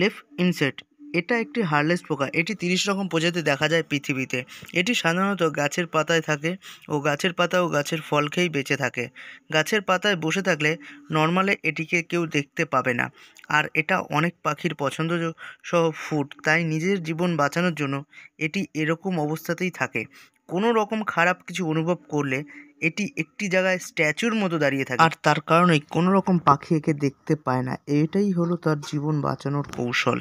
left inset এটা একটি হারলেস পোকা এটি তিরিশ রকম প্রজাতি দেখা যায় পৃথিবীতে এটি সাধারণত গাছের পাতায় থাকে ও গাছের পাতা ও গাছের ফল খেয়েই বেঁচে থাকে গাছের পাতায় বসে থাকলে নর্মালে এটিকে কেউ দেখতে পাবে না আর এটা অনেক পাখির পছন্দ সহ ফুড তাই নিজের জীবন বাঁচানোর জন্য এটি এরকম অবস্থাতেই থাকে কোনো রকম খারাপ কিছু অনুভব করলে এটি একটি জায়গায় স্ট্যাচুর মতো দাঁড়িয়ে থাকে আর তার কারণেই কোনো রকম পাখি একে দেখতে পায় না এটাই হলো তার জীবন বাঁচানোর কৌশল